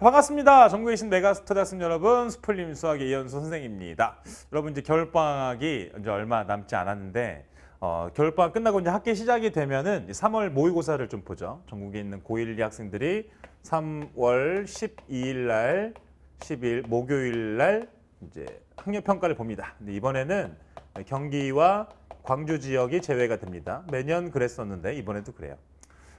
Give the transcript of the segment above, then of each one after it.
반갑습니다. 전국에 계신 메가스터 디학생 여러분, 스플림 수학의 이현수 선생입니다. 여러분 이제 겨울방학이 이제 얼마 남지 않았는데 어, 겨울방학 끝나고 이제 학기 시작이 되면은 3월 모의고사를 좀 보죠. 전국에 있는 고1 학생들이 3월 12일 날 10일 목요일 날 이제 학력 평가를 봅니다. 근데 이번에는 경기와 광주 지역이 제외가 됩니다. 매년 그랬었는데 이번에도 그래요.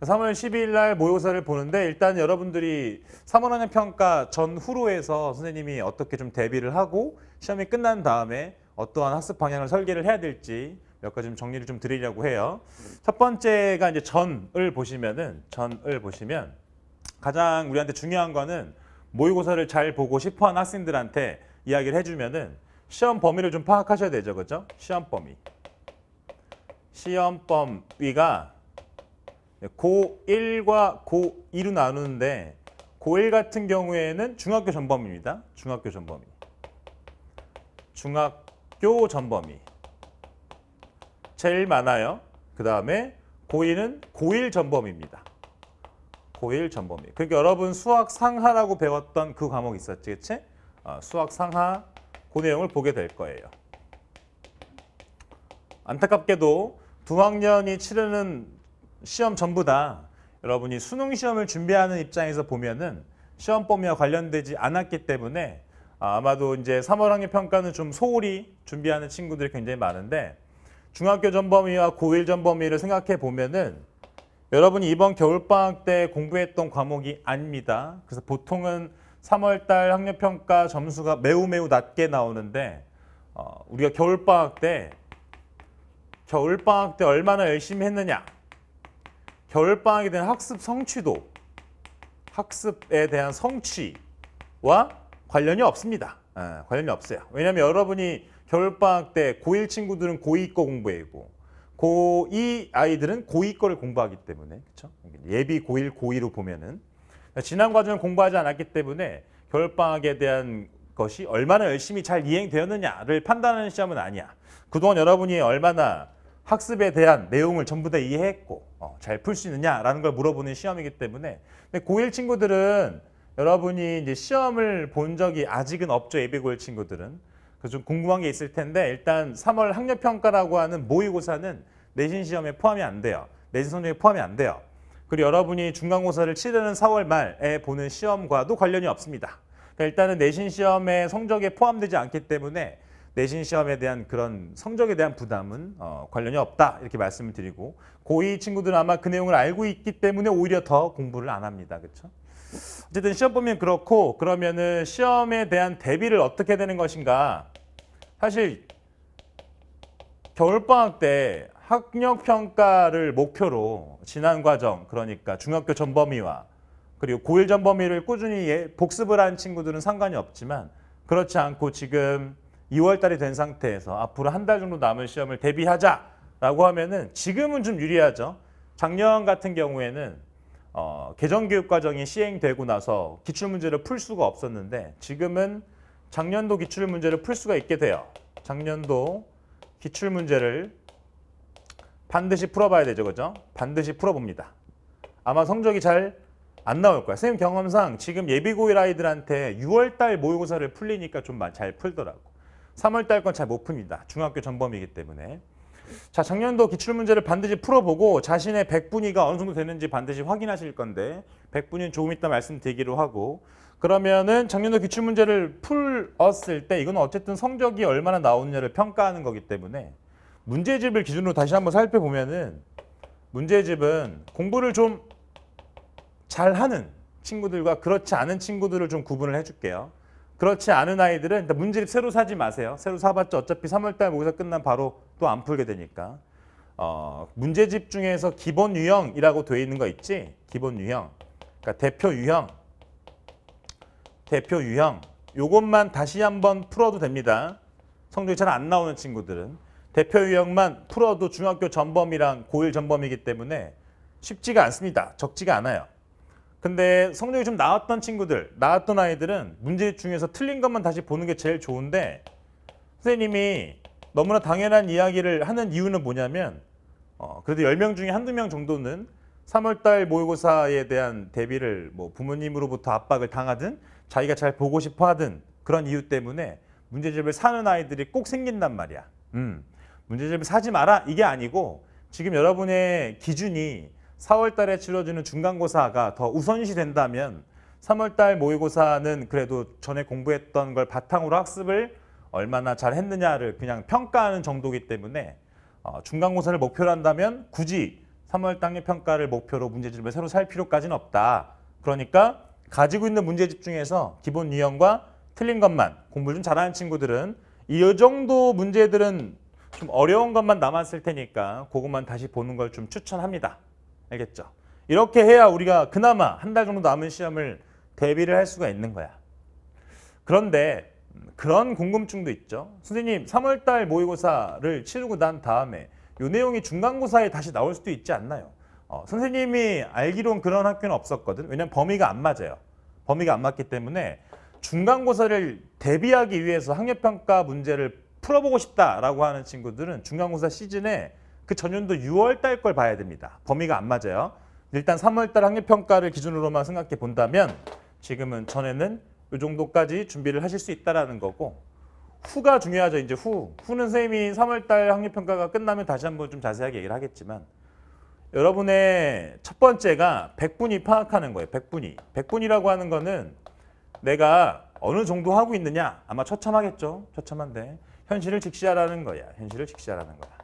3월 12일 날 모의고사를 보는데 일단 여러분들이 3월 학년 평가 전후로 해서 선생님이 어떻게 좀 대비를 하고 시험이 끝난 다음에 어떠한 학습 방향을 설계를 해야 될지 몇 가지 좀 정리를 좀 드리려고 해요. 첫 번째가 이제 전을 보시면은 전을 보시면 가장 우리한테 중요한 거는 모의고사를 잘 보고 싶어하는 학생들한테 이야기를 해주면은 시험 범위를 좀 파악하셔야 되죠, 그죠 시험 범위. 시험 범위가 고1과 고2로 나누는데 고1 같은 경우에는 중학교 전범위입니다. 중학교 전범위. 중학교 전범위. 제일 많아요. 그 다음에 고2는 고1 전범위입니다. 고1 전범위. 그러니까 여러분 수학 상하라고 배웠던 그 과목 있었지, 그치? 어, 수학 상하 그 내용을 보게 될 거예요. 안타깝게도 두 학년이 치르는 시험 전부 다 여러분이 수능 시험을 준비하는 입장에서 보면은 시험 범위와 관련되지 않았기 때문에 아, 아마도 이제 3월 학력 평가는 좀 소홀히 준비하는 친구들이 굉장히 많은데 중학교 전범위와 고1 전범위를 생각해 보면은 여러분이 이번 겨울방학 때 공부했던 과목이 아닙니다. 그래서 보통은 3월달 학력평가 점수가 매우 매우 낮게 나오는데 어, 우리가 겨울방학 때 겨울방학 때 얼마나 열심히 했느냐 결방학이된 학습 성취도 학습에 대한 성취와 관련이 없습니다. 아, 관련이 없어요. 왜냐하면 여러분이 겨울방학 때 고1 친구들은 고2 거 공부하고 고2 아이들은 고2 거를 공부하기 때문에 그렇죠? 예비 고1, 고2로 보면은 지난 과정을 공부하지 않았기 때문에 겨울방학에 대한 것이 얼마나 열심히 잘 이행되었느냐를 판단하는 시험은 아니야. 그동안 여러분이 얼마나 학습에 대한 내용을 전부 다 이해했고 어, 잘 풀 수 있느냐라는 걸 물어보는 시험이기 때문에 근데 고1 친구들은 여러분이 이제 시험을 본 적이 아직은 없죠 예비 고1 친구들은 그래서 좀 궁금한 게 있을 텐데 일단 3월 학력평가라고 하는 모의고사는 내신 시험에 포함이 안 돼요 내신 성적에 포함이 안 돼요 그리고 여러분이 중간고사를 치르는 4월 말에 보는 시험과도 관련이 없습니다 그러니까 일단은 내신 시험에 성적에 포함되지 않기 때문에 내신 시험에 대한 그런 성적에 대한 부담은 어, 관련이 없다 이렇게 말씀을 드리고 고2 친구들은 아마 그 내용을 알고 있기 때문에 오히려 더 공부를 안 합니다. 그렇죠? 어쨌든 시험 보면 그렇고 그러면은 시험에 대한 대비를 어떻게 되는 것인가 사실 겨울방학 때 학력평가를 목표로 지난 과정 그러니까 중학교 전범위와 그리고 고1 전범위를 꾸준히 예, 복습을 한 친구들은 상관이 없지만 그렇지 않고 지금 2월 달이 된 상태에서 앞으로 한 달 정도 남은 시험을 대비하자라고 하면은 지금은 좀 유리하죠. 작년 같은 경우에는 어, 개정교육 과정이 시행되고 나서 기출문제를 풀 수가 없었는데 지금은 작년도 기출문제를 풀 수가 있게 돼요. 작년도 기출문제를 반드시 풀어봐야 되죠. 그죠? 반드시 풀어봅니다. 아마 성적이 잘 안 나올 거야. 선생님 경험상 지금 예비고일 아이들한테 6월달 모의고사를 풀리니까 좀 잘 풀더라고. 3월달 건 잘 못 풉니다. 중학교 전범이기 때문에. 자, 작년도 기출문제를 반드시 풀어보고 자신의 백분위가 어느 정도 되는지 반드시 확인하실 건데 백분위는 조금 이따 말씀드리기로 하고 그러면은 작년도 기출문제를 풀었을 때 이건 어쨌든 성적이 얼마나 나오느냐를 평가하는 거기 때문에 문제집을 기준으로 다시 한번 살펴보면은 문제집은 공부를 좀 잘하는 친구들과 그렇지 않은 친구들을 좀 구분을 해줄게요. 그렇지 않은 아이들은 문제집 새로 사지 마세요. 새로 사봤자 어차피 3월달 모의사 끝난 바로 또 안 풀게 되니까. 어, 문제집 중에서 기본 유형이라고 되어 있는 거 있지? 기본 유형. 그러니까 대표 유형. 대표 유형. 요것만 다시 한번 풀어도 됩니다. 성적이 잘 안 나오는 친구들은. 대표 유형만 풀어도 중학교 전범이랑 고1 전범이기 때문에 쉽지가 않습니다. 적지가 않아요. 근데 성적이 좀 나왔던 친구들, 나왔던 아이들은 문제 중에서 틀린 것만 다시 보는 게 제일 좋은데 선생님이 너무나 당연한 이야기를 하는 이유는 뭐냐면 어, 그래도 열 명 중에 한두 명 정도는 3월달 모의고사에 대한 대비를 뭐 부모님으로부터 압박을 당하든 자기가 잘 보고 싶어 하든 그런 이유 때문에 문제집을 사는 아이들이 꼭 생긴단 말이야. 음, 문제집을 사지 마라 이게 아니고 지금 여러분의 기준이 4월 달에 치러지는 중간고사가 더 우선시 된다면 3월 달 모의고사는 그래도 전에 공부했던 걸 바탕으로 학습을 얼마나 잘 했느냐를 그냥 평가하는 정도이기 때문에 어, 중간고사를 목표로 한다면 굳이 3월 당계 평가를 목표로 문제집을 새로 살 필요까지는 없다. 그러니까 가지고 있는 문제집 중에서 기본 유형과 틀린 것만 공부를 좀 잘하는 친구들은 이 정도 문제들은 좀 어려운 것만 남았을 테니까 그것만 다시 보는 걸 좀 추천합니다. 알겠죠? 이렇게 해야 우리가 그나마 한 달 정도 남은 시험을 대비를 할 수가 있는 거야. 그런데 그런 궁금증도 있죠. 선생님 3월달 모의고사를 치르고 난 다음에 이 내용이 중간고사에 다시 나올 수도 있지 않나요? 어, 선생님이 알기로는 그런 학교는 없었거든. 왜냐면 범위가 안 맞아요. 범위가 안 맞기 때문에 중간고사를 대비하기 위해서 학력평가 문제를 풀어보고 싶다라고 하는 친구들은 중간고사 시즌에 그 전년도 6월 달 걸 봐야 됩니다. 범위가 안 맞아요. 일단 3월 달 학력 평가를 기준으로만 생각해 본다면 지금은 전에는 이 정도까지 준비를 하실 수있다라 거고 후가 중요하죠. 이제 후. 후는 선생님이 3월 달 학력 평가가 끝나면 다시 한번 좀 자세하게 얘기를 하겠지만 여러분의 첫 번째가 1분이 파악하는 거예요. 1분이1분이라고 하는 거는 내가 어느 정도 하고 있느냐 아마 처참하겠죠. 처참한데 현실을 직시하라는 거야. 현실을 직시하라는 거야.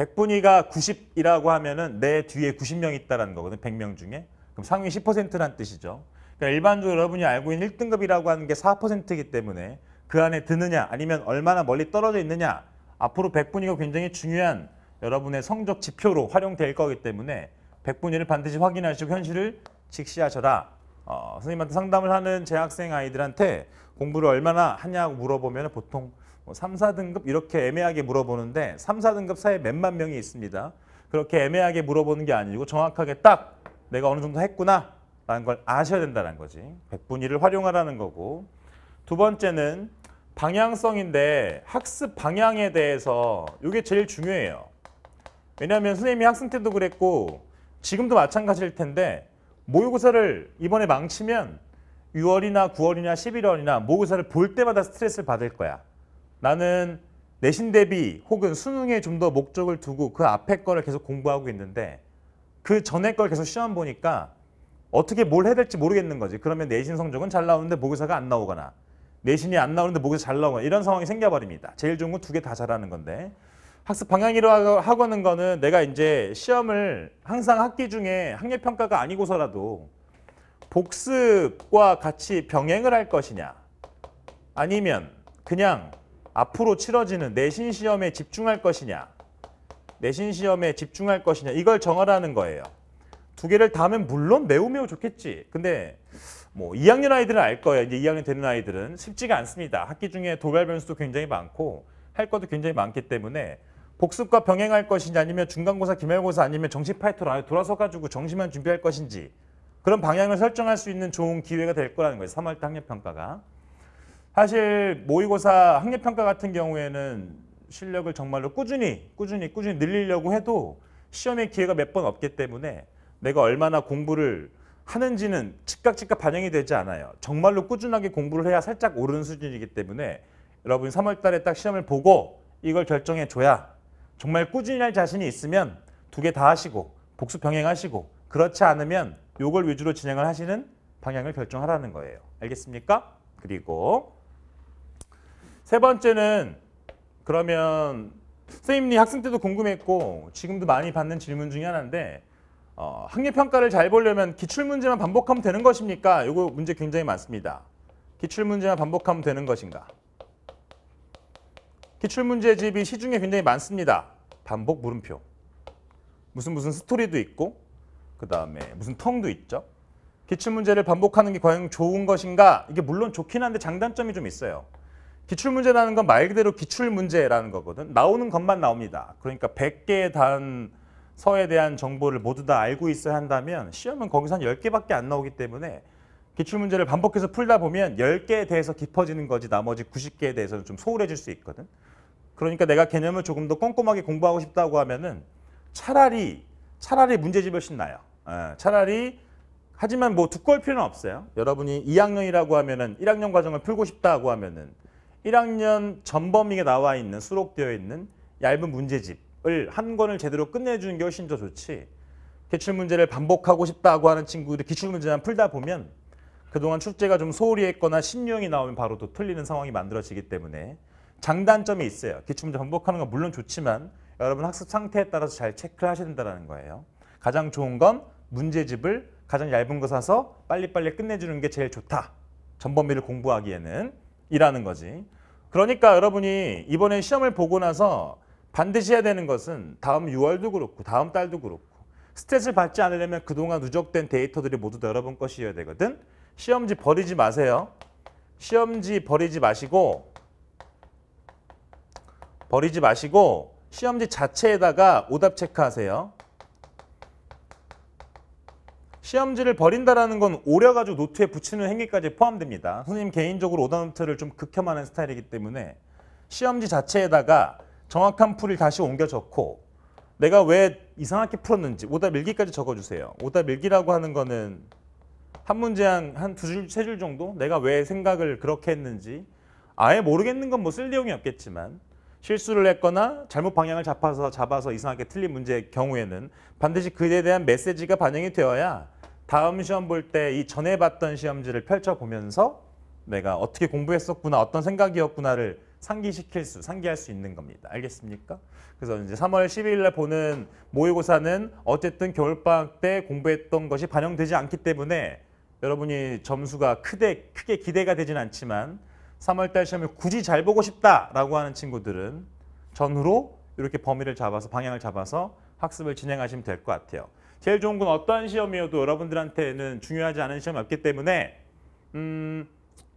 백분위가 90이라고 하면은 내 뒤에 90명 있다라는 거거든. 100명 중에. 그럼 상위 10%란 뜻이죠. 그러니까 일반적으로 여러분이 알고 있는 1등급이라고 하는 게 4%이기 때문에 그 안에 드느냐 아니면 얼마나 멀리 떨어져 있느냐 앞으로 100분위가 굉장히 중요한 여러분의 성적 지표로 활용될 거기 때문에 100분위를 반드시 확인하시고 현실을 직시하셔라. 어, 선생님한테 상담을 하는 재학생 아이들한테 공부를 얼마나 하냐고 물어보면 보통 뭐 3, 4등급 이렇게 애매하게 물어보는데 3, 4등급 사이에 몇만 명이 있습니다. 그렇게 애매하게 물어보는 게 아니고 정확하게 딱 내가 어느 정도 했구나 라는 걸 아셔야 된다는 거지. 백분위를 활용하라는 거고 두 번째는 방향성인데 학습 방향에 대해서 이게 제일 중요해요. 왜냐하면 선생님이 학생 때도 그랬고 지금도 마찬가지일 텐데 모의고사를 이번에 망치면 6월이나 9월이나 11월이나 모의고사를 볼 때마다 스트레스를 받을 거야. 나는 내신 대비 혹은 수능에 좀 더 목적을 두고 그 앞에 거를 계속 공부하고 있는데 그 전에 걸 계속 시험 보니까 어떻게 뭘 해야 될지 모르겠는 거지. 그러면 내신 성적은 잘 나오는데 모의사가 안 나오거나 내신이 안 나오는데 모의사 잘 나오거나 이런 상황이 생겨버립니다. 제일 좋은 건 두 개 다 잘하는 건데 학습 방향이라고 하고는 거는 내가 이제 시험을 항상 학기 중에 학력 평가가 아니고서라도 복습과 같이 병행을 할 것이냐 아니면 그냥 앞으로 치러지는 내신 시험에 집중할 것이냐 내신 시험에 집중할 것이냐 이걸 정하라는 거예요. 두 개를 다 하면 물론 매우 매우 좋겠지. 근데 뭐 2학년 아이들은 알 거예요. 이제 2학년 되는 아이들은 쉽지가 않습니다. 학기 중에 도발 변수도 굉장히 많고 할 것도 굉장히 많기 때문에 복습과 병행할 것인지 아니면 중간고사, 기말고사 아니면 정시 파이터로 돌아서 가지고 정시만 준비할 것인지 그런 방향을 설정할 수 있는 좋은 기회가 될 거라는 거예요. 3월 학년 평가가. 사실 모의고사 학력 평가 같은 경우에는 실력을 정말로 꾸준히 꾸준히 꾸준히 늘리려고 해도 시험의 기회가 몇 번 없기 때문에 내가 얼마나 공부를 하는지는 즉각즉각 반영이 되지 않아요. 정말로 꾸준하게 공부를 해야 살짝 오르는 수준이기 때문에 여러분 3월 달에 딱 시험을 보고 이걸 결정해 줘야 정말 꾸준히 할 자신이 있으면 두 개 다 하시고 복수 병행하시고 그렇지 않으면 요걸 위주로 진행을 하시는 방향을 결정하라는 거예요. 알겠습니까? 그리고 세 번째는 그러면 선생님이 학생 때도 궁금했고 지금도 많이 받는 질문 중에 하나인데 어, 학력평가를 잘 보려면 기출문제만 반복하면 되는 것입니까? 이거 문제 굉장히 많습니다. 기출문제만 반복하면 되는 것인가? 기출문제집이 시중에 굉장히 많습니다. 반복 물음표. 무슨 무슨 스토리도 있고 그 다음에 무슨 텅도 있죠. 기출문제를 반복하는 게 과연 좋은 것인가? 이게 물론 좋긴 한데 장단점이 좀 있어요. 기출 문제라는 건 말 그대로 기출 문제라는 거거든. 나오는 것만 나옵니다. 그러니까 100개의 단서에 대한 정보를 모두 다 알고 있어야 한다면 시험은 거기서 한 10개밖에 안 나오기 때문에 기출 문제를 반복해서 풀다 보면 10개에 대해서 깊어지는 거지 나머지 90개에 대해서는 좀 소홀해질 수 있거든. 그러니까 내가 개념을 조금 더 꼼꼼하게 공부하고 싶다고 하면은 차라리 차라리 문제집이 훨씬 나요. 예, 차라리 하지만 뭐 두꺼울 필요는 없어요. 여러분이 2학년이라고 하면은 1학년 과정을 풀고 싶다고 하면은 1학년 전범위에 나와 있는 수록되어 있는 얇은 문제집을 한 권을 제대로 끝내주는 게 훨씬 더 좋지 기출 문제를 반복하고 싶다고 하는 친구들 기출 문제만 풀다 보면 그동안 출제가 좀 소홀히 했거나 신유형이 나오면 바로 또 틀리는 상황이 만들어지기 때문에 장단점이 있어요. 기출문제 반복하는 건 물론 좋지만 여러분 학습 상태에 따라서 잘 체크를 하셔야 된다는 거예요. 가장 좋은 건 문제집을 가장 얇은 거 사서 빨리빨리 끝내주는 게 제일 좋다. 전범위를 공부하기에는 이라는 거지. 그러니까 여러분이 이번에 시험을 보고 나서 반드시 해야 되는 것은 다음 6월도 그렇고 다음 달도 그렇고 스트레스를 받지 않으려면 그동안 누적된 데이터들이 모두 다 여러분 것이어야 되거든. 시험지 버리지 마세요. 시험지 버리지 마시고 버리지 마시고 시험지 자체에다가 오답 체크하세요. 시험지를 버린다라는 건 오려가지고 노트에 붙이는 행위까지 포함됩니다. 선생님 개인적으로 오다노트를 좀 극혐하는 스타일이기 때문에 시험지 자체에다가 정확한 풀을 다시 옮겨 적고 내가 왜 이상하게 풀었는지 오답 일기까지 적어주세요. 오답 일기라고 하는 거는 한 문제 한 두 줄, 세 줄 정도 내가 왜 생각을 그렇게 했는지 아예 모르겠는 건 뭐 쓸 내용이 없겠지만 실수를 했거나 잘못 방향을 잡아서 잡아서 이상하게 틀린 문제의 경우에는 반드시 그에 대한 메시지가 반영이 되어야 다음 시험 볼 때 이 전에 봤던 시험지를 펼쳐보면서 내가 어떻게 공부했었구나, 어떤 생각이었구나를 상기시킬 수, 상기할 수 있는 겁니다. 알겠습니까? 그래서 이제 3월 12일 날 보는 모의고사는 어쨌든 겨울방학 때 공부했던 것이 반영되지 않기 때문에 여러분이 점수가 크게, 크게 기대가 되진 않지만 3월 달 시험을 굳이 잘 보고 싶다라고 하는 친구들은 전후로 이렇게 범위를 잡아서 방향을 잡아서 학습을 진행하시면 될 것 같아요. 제일 좋은 건 어떠한 시험이어도 여러분들한테는 중요하지 않은 시험이 없기 때문에 음,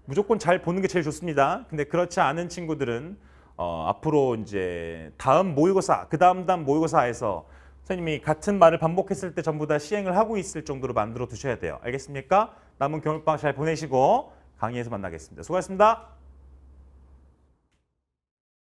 무조건 잘 보는 게 제일 좋습니다. 근데 그렇지 않은 친구들은 어, 앞으로 이제 다음 모의고사, 그 다음 다음 모의고사에서 선생님이 같은 말을 반복했을 때 전부 다 시행을 하고 있을 정도로 만들어 두셔야 돼요. 알겠습니까? 남은 겨울방학 잘 보내시고 강의에서 만나겠습니다. 수고하셨습니다.